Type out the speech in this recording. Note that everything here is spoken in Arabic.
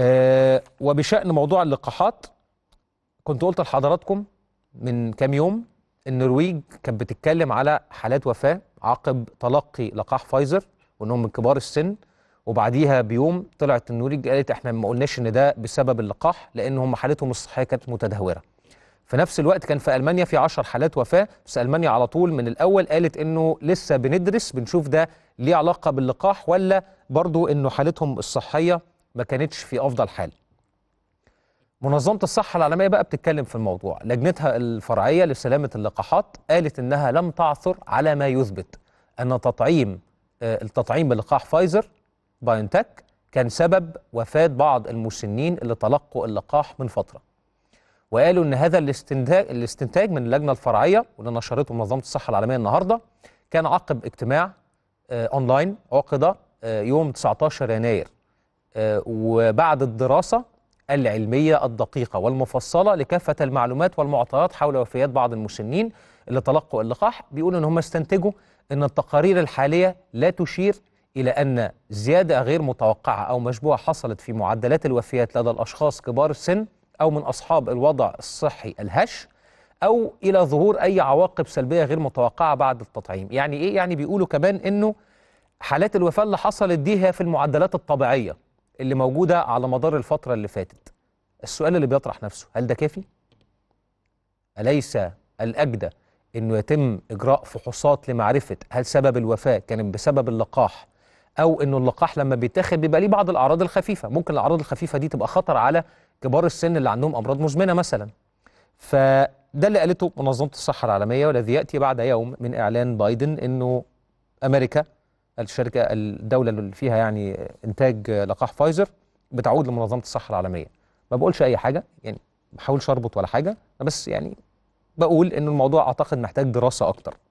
أه وبشأن موضوع اللقاحات كنت قلت لحضراتكم من كام يوم النرويج كانت بتتكلم على حالات وفاة عقب تلقي لقاح فايزر وانهم من كبار السن وبعديها بيوم طلعت النرويج قالت احنا ما قلناش ان ده بسبب اللقاح لان هم حالتهم الصحيه كانت متدهوره. في نفس الوقت كان في المانيا في 10 حالات وفاه بس المانيا على طول من الاول قالت انه لسه بندرس بنشوف ده ليه علاقه باللقاح ولا برضو انه حالتهم الصحيه ما كانتش في افضل حال منظمه الصحه العالميه بقى بتتكلم في الموضوع لجنتها الفرعيه لسلامه اللقاحات قالت انها لم تعثر على ما يثبت ان تطعيم آه، التطعيم بلقاح فايزر باينتك كان سبب وفاه بعض المسنين اللي تلقوا اللقاح من فتره وقالوا ان هذا الاستنتاج الاستنتاج من اللجنه الفرعيه واللي نشرته منظمه الصحه العالميه النهارده كان عقب اجتماع اونلاين آه، عقد آه، يوم 19 يناير وبعد الدراسة العلمية الدقيقة والمفصلة لكافة المعلومات والمعطيات حول وفيات بعض المسنين اللي تلقوا اللقاح بيقولوا إن هم استنتجوا إن التقارير الحالية لا تشير إلى أن زيادة غير متوقعة أو مشبوهة حصلت في معدلات الوفيات لدى الأشخاص كبار السن أو من أصحاب الوضع الصحي الهش أو إلى ظهور أي عواقب سلبية غير متوقعة بعد التطعيم يعني إيه؟ يعني بيقولوا كمان أنه حالات الوفاة اللي حصلت دي هي في المعدلات الطبيعية اللي موجوده على مدار الفتره اللي فاتت السؤال اللي بيطرح نفسه هل ده كافي اليس الاجدى انه يتم اجراء فحوصات لمعرفه هل سبب الوفاه كان بسبب اللقاح او انه اللقاح لما بيتاخد بيبقى ليه بعض الاعراض الخفيفه ممكن الاعراض الخفيفه دي تبقى خطر على كبار السن اللي عندهم امراض مزمنه مثلا فده اللي قالته منظمه الصحه العالميه والذي ياتي بعد يوم من اعلان بايدن انه امريكا الشركه الدوله اللي فيها يعني انتاج لقاح فايزر بتعود لمنظمه الصحه العالميه ما بقولش اي حاجه يعني ما بحاولش اربط ولا حاجه بس يعني بقول ان الموضوع اعتقد محتاج دراسه اكتر